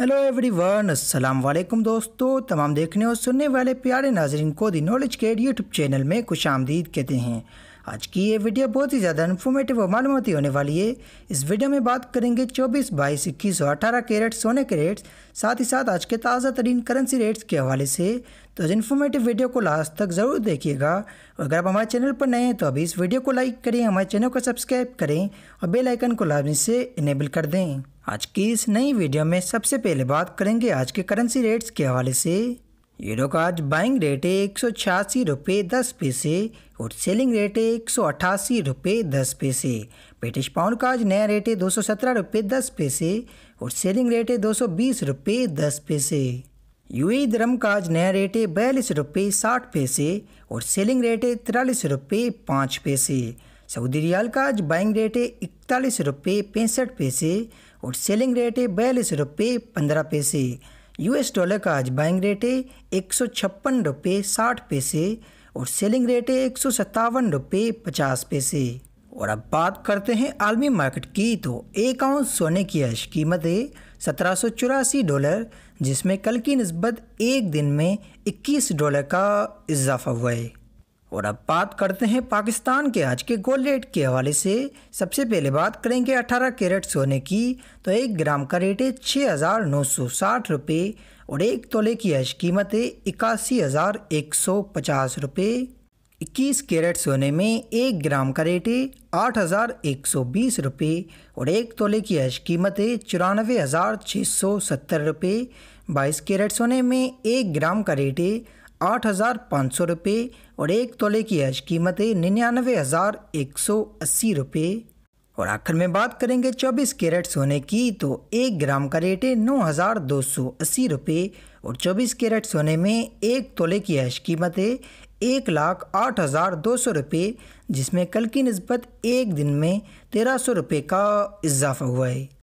hello everyone अस्सलाम वालेकुम दोस्तों तमाम देखने और सुनने वाले प्यारे नाजरन को दी नॉलेज के यूट्यूब चैनल में खुश आमदीद कहते हैं आज की ये वीडियो बहुत ही ज़्यादा इन्फॉर्मेटिव और मालूमती होने वाली है इस वीडियो में बात करेंगे 24 बाईस इक्कीस और अठारह कैरेट सोने के रेट्स साथ ही साथ आज के ताज़ा तरीन करेंसी रेट्स के हवाले से तो इस इन्फॉर्मेटिव वीडियो को लास्ट तक ज़रूर देखिएगा और अगर आप हमारे चैनल पर नए हैं तो अभी इस वीडियो को लाइक करें हमारे चैनल को सब्सक्राइब करें और बेलाइकन को लाजमी से इनेबल कर दें आज की इस नई वीडियो में सबसे पहले बात करेंगे आज के करेंसी रेट्स के हवाले से यूरो का आज बाइंग रेट है एक सौ छियासी रुपये दस पैसे और सेलिंग रेट है एक सौ अट्ठासी रुपये दस पैसे ब्रिटिश पाउंड का आज नया रेट है दो सौ सत्रह रुपये दस पैसे और सेलिंग रेट है दो सौ बीस रुपये दस पैसे ई धर्म का आज नया रेट है बयालीस रुपये साठ पैसे और सेलिंग रेट है तिरालीस रुपये पाँच पैसे सऊदी रियाल का आज बाइंग रेट है इकतालीस रुपये पैंसठ पैसे और सेलिंग रेट है बयालीस रुपये पंद्रह पैसे यूएस डॉलर का आज बाइंग रेट है एक सौ छप्पन रुपये साठ पैसे और सेलिंग रेट है एक सौ सत्तावन रुपये पचास पैसे और अब बात करते हैं आलमी मार्केट की तो एक आउंस सोने की आज कीमत है सत्रह सौ चौरासी डॉलर जिसमें कल की नस्बत एक दिन में इक्कीस डॉलर का इजाफा हुआ है और अब बात करते हैं पाकिस्तान के आज के गोल्ड रेट के हवाले से सबसे पहले बात करेंगे 18 कैरेट सोने की तो एक ग्राम का रेट है छः हज़ार नौ सौ साठ रुपये और एक तोले की आज कीमत है इक्यासी हज़ार एक सौ पचास रुपये इक्कीस कैरेट सोने में एक ग्राम का रेट है आठ हज़ार एक सौ बीस रुपये और एक तोले की आज कीमत है चौरानवे हज़ार छः सौ सत्तर रुपये बाईस कैरेट सोने में एक ग्राम का रेट है आठ हज़ार पाँच सौ रुपये और एक तोले की आज कीमत है निन्यानवे हज़ार एक सौ अस्सी रुपये और आखिर में बात करेंगे चौबीस कैरेट सोने की तो एक ग्राम का रेट है नौ हज़ार दो सौ अस्सी रुपये और चौबीस कैरेट सोने में एक तोले की आज कीमत है एक लाख आठ हज़ार दो सौ रुपये जिसमें कल की नस्बत एक दिन में तेरह सौ रुपये का इजाफा हुआ है